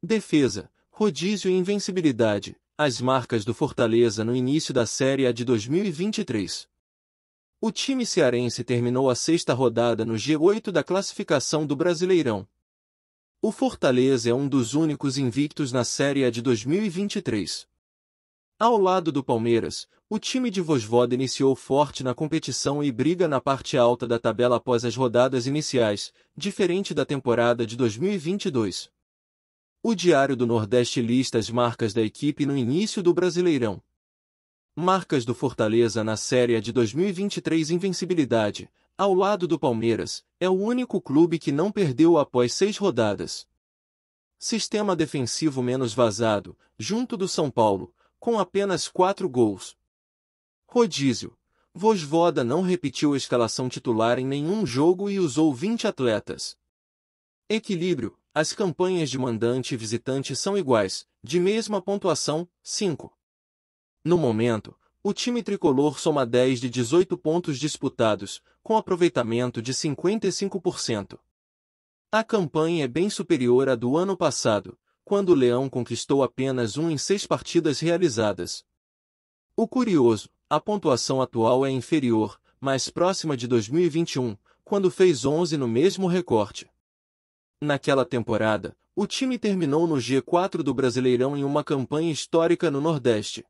Defesa, rodízio e invencibilidade, as marcas do Fortaleza no início da Série A de 2023. O time cearense terminou a sexta rodada no G8 da classificação do Brasileirão. O Fortaleza é um dos únicos invictos na Série A de 2023. Ao lado do Palmeiras, o time de Vosvoda iniciou forte na competição e briga na parte alta da tabela após as rodadas iniciais, diferente da temporada de 2022. O Diário do Nordeste lista as marcas da equipe no início do Brasileirão. Marcas do Fortaleza na Série de 2023 Invencibilidade, ao lado do Palmeiras, é o único clube que não perdeu após seis rodadas. Sistema defensivo menos vazado, junto do São Paulo, com apenas quatro gols. Rodízio. Vosvoda não repetiu a escalação titular em nenhum jogo e usou 20 atletas. Equilíbrio. As campanhas de mandante e visitante são iguais, de mesma pontuação, 5. No momento, o time tricolor soma 10 de 18 pontos disputados, com aproveitamento de 55%. A campanha é bem superior à do ano passado, quando o Leão conquistou apenas um em seis partidas realizadas. O curioso, a pontuação atual é inferior, mais próxima de 2021, quando fez 11 no mesmo recorte. Naquela temporada, o time terminou no G4 do Brasileirão em uma campanha histórica no Nordeste,